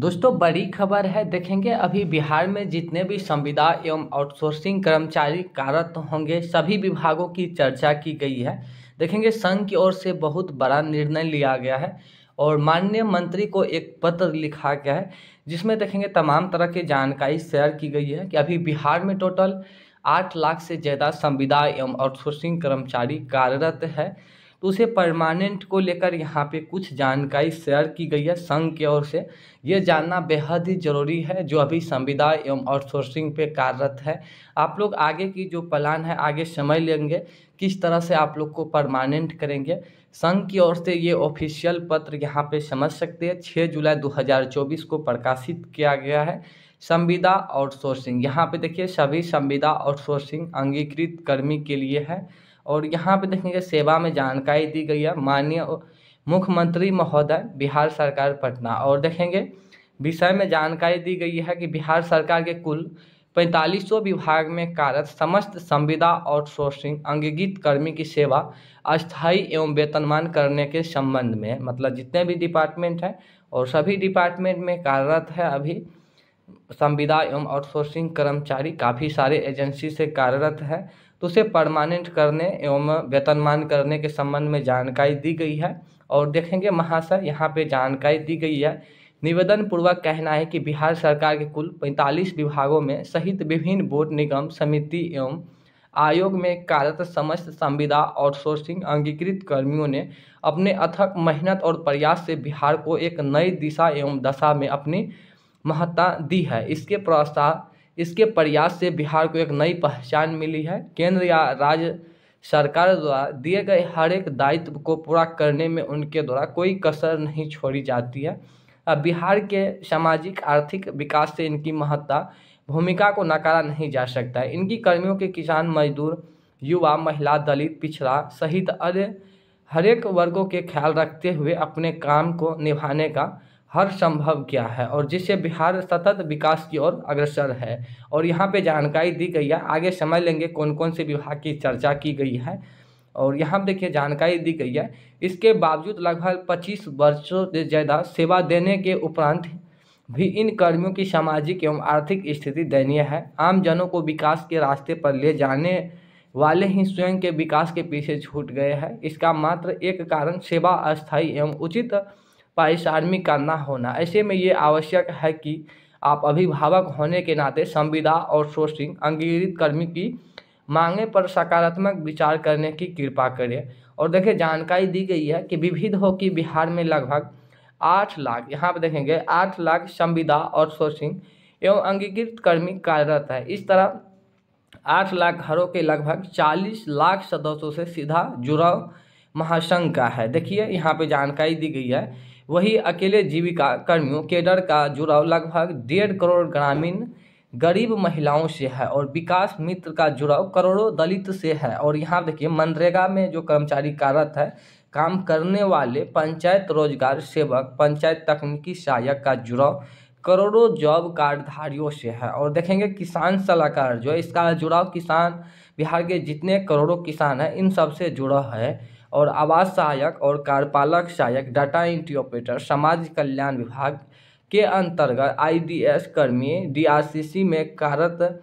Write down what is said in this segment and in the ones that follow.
दोस्तों बड़ी खबर है देखेंगे अभी बिहार में जितने भी संविदा एवं आउटसोर्सिंग कर्मचारी कार्यरत होंगे सभी विभागों की चर्चा की गई है देखेंगे संघ की ओर से बहुत बड़ा निर्णय लिया गया है और माननीय मंत्री को एक पत्र लिखा गया है जिसमें देखेंगे तमाम तरह की जानकारी शेयर की गई है कि अभी बिहार में टोटल आठ लाख से ज़्यादा संविदा एवं आउटसोर्सिंग कर्मचारी कार्यरत है तो उसे परमानेंट को लेकर यहाँ पे कुछ जानकारी शेयर की गई है संघ की ओर से ये जानना बेहद ही ज़रूरी है जो अभी संविदा एवं आउटसोर्सिंग पे कार्यरत है आप लोग आगे की जो प्लान है आगे समय लेंगे किस तरह से आप लोग को परमानेंट करेंगे संघ की ओर से ये ऑफिशियल पत्र यहाँ पे समझ सकते हैं छः जुलाई दो को प्रकाशित किया गया है संविदा आउटसोर्सिंग यहाँ पे देखिए सभी संविदा आउटसोर्सिंग अंगीकृत कर्मी के लिए है और यहाँ पे देखेंगे सेवा में जानकारी दी गई है माननीय मुख्यमंत्री महोदय बिहार सरकार पटना और देखेंगे विषय में जानकारी दी गई है कि बिहार सरकार के कुल पैंतालीसों विभाग में कार्यरत समस्त संविदा आउटसोर्सिंग अंगीकृत कर्मी की सेवा अस्थायी एवं वेतनमान करने के संबंध में मतलब जितने भी डिपार्टमेंट हैं और सभी डिपार्टमेंट में कार्यरत है अभी संविदा एवं आउटसोर्सिंग कर्मचारी काफ़ी सारे एजेंसी से कार्यरत है तो उसे परमानेंट करने एवं वेतनमान करने के संबंध में जानकारी दी गई है और देखेंगे महाशय यहाँ पे जानकारी दी गई है निवेदन पूर्वक कहना है कि बिहार सरकार के कुल 45 विभागों में सहित विभिन्न बोर्ड निगम समिति एवं आयोग में कार्यरत समस्त संविदा आउटसोर्सिंग अंगीकृत कर्मियों ने अपने अथक मेहनत और प्रयास से बिहार को एक नई दिशा एवं दशा में अपनी महत्ता दी है इसके प्रस्ताव इसके प्रयास से बिहार को एक नई पहचान मिली है केंद्र या राज्य सरकार द्वारा दिए गए हर एक दायित्व को पूरा करने में उनके द्वारा कोई कसर नहीं छोड़ी जाती है बिहार के सामाजिक आर्थिक विकास से इनकी महत्ता भूमिका को नकारा नहीं जा सकता है इनकी कर्मियों के किसान मजदूर युवा महिला दलित पिछड़ा सहित अन्य हरेक वर्गों के ख्याल रखते हुए अपने काम को निभाने का हर संभव किया है और जिससे बिहार सतत विकास की ओर अग्रसर है और यहाँ पे जानकारी दी गई है आगे समय लेंगे कौन कौन से विभाग की चर्चा की गई है और यहाँ देखिए जानकारी दी गई है इसके बावजूद लगभग 25 वर्षों से ज़्यादा सेवा देने के उपरांत भी इन कर्मियों की सामाजिक एवं आर्थिक स्थिति दयनीय है आम जनों को विकास के रास्ते पर ले जाने वाले ही स्वयं के विकास के पीछे छूट गए हैं इसका मात्र एक कारण सेवा अस्थायी एवं उचित पाइस आर्मी का ना होना ऐसे में ये आवश्यक है कि आप अभिभावक होने के नाते संविदा और सोर्सिंग अंगीकृत कर्मी की मांगे पर सकारात्मक विचार करने की कृपा करें और देखिए जानकारी दी गई है कि विविध हो कि बिहार में लगभग आठ लाख यहाँ पर देखेंगे आठ लाख संविदा और सोर्सिंग एवं अंगीकृत कर्मी कार्यरत है इस तरह आठ लाख घरों के लगभग चालीस लाख सदस्यों से सीधा जुड़ाव महासंघ का है देखिए यहाँ पे जानकारी दी गई है वही अकेले जीविका कर्मियों के डर का जुड़ाव लगभग डेढ़ करोड़ ग्रामीण गरीब महिलाओं से है और विकास मित्र का जुड़ाव करोड़ों दलित से है और यहाँ देखिए मनरेगा में जो कर्मचारी कार्यरत है काम करने वाले पंचायत रोजगार सेवक पंचायत तकनीकी सहायक का जुड़ाव करोड़ों जॉब कार्डधारियों से है और देखेंगे किसान सलाहकार जो है इसका जुड़ाव किसान बिहार के जितने करोड़ों किसान हैं इन सब से जुड़ा है और आवास सहायक और कार्यपालक सहायक डाटा एंट्री ऑपरेटर समाज कल्याण विभाग के अंतर्गत आईडीएस कर्मी डीआरसीसी में कार्यरत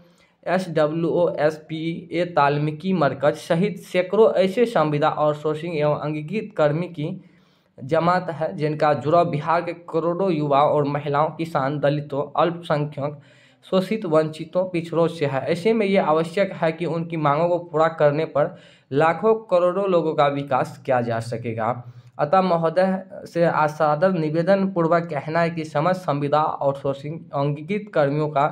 S W O S P A तालमिकी मरकज सहित सैकड़ों ऐसे संविदा और एवं अंगीकृत कर्मी की जमात है जिनका जुड़ाव बिहार के करोड़ों युवाओं और महिलाओं किसान दलितों अल्पसंख्यक शोषित वंचितों पिछड़ों से है ऐसे में यह आवश्यक है कि उनकी मांगों को पूरा करने पर लाखों करोड़ों लोगों का विकास किया जा सकेगा अतः महोदय से आसादर निवेदन पूर्वक कहना है कि समस्त संविदा और शोषित अंगीकृत कर्मियों का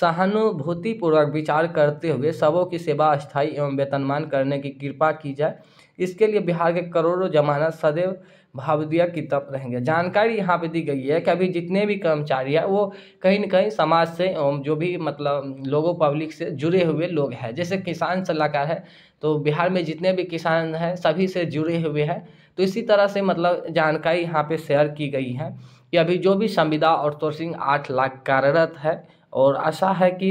सहानुभूतिपूर्वक विचार करते हुए सबों की सेवा स्थायी एवं वेतनमान करने की कृपा की जाए इसके लिए बिहार के करोड़ों जमानत सदैव भावदिया की तप रहेंगे जानकारी यहाँ पे दी गई है कि अभी जितने भी कर्मचारी है वो कहीं ना कहीं समाज से जो भी मतलब लोगों पब्लिक से जुड़े हुए लोग हैं जैसे किसान सलाहकार है तो बिहार में जितने भी किसान हैं सभी से जुड़े हुए हैं तो इसी तरह से मतलब जानकारी यहाँ पे शेयर की गई है कि अभी जो भी संविदा आउटसोर्सिंग आठ लाख कार्यरत है और आशा है कि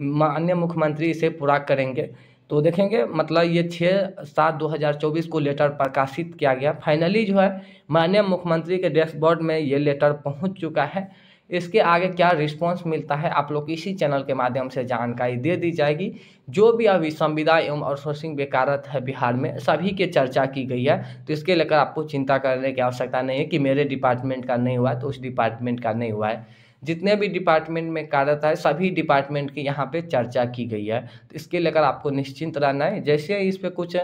माननीय मुख्यमंत्री इसे पूरा करेंगे तो देखेंगे मतलब ये छः सात दो हज़ार चौबीस को लेटर प्रकाशित किया गया फाइनली जो है माननीय मुख्यमंत्री के डैशबोर्ड में ये लेटर पहुंच चुका है इसके आगे क्या रिस्पांस मिलता है आप लोग इसी चैनल के माध्यम से जानकारी दे दी जाएगी जो भी अभी संविदा एवं आउटसोर्सिंग बेकारत है बिहार में सभी के चर्चा की गई है तो इसके लेकर आपको चिंता करने की आवश्यकता नहीं है कि मेरे डिपार्टमेंट का नहीं हुआ है तो उस डिपार्टमेंट का नहीं हुआ है जितने भी डिपार्टमेंट में कार्यरत है सभी डिपार्टमेंट की यहाँ पे चर्चा की गई है तो इसके लेकर आपको निश्चिंत रहना है जैसे इस पर कुछ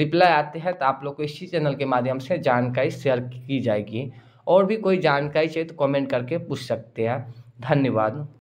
रिप्लाई आते हैं तो आप लोग को इसी चैनल के माध्यम से जानकारी शेयर की जाएगी और भी कोई जानकारी चाहिए तो कॉमेंट करके पूछ सकते हैं धन्यवाद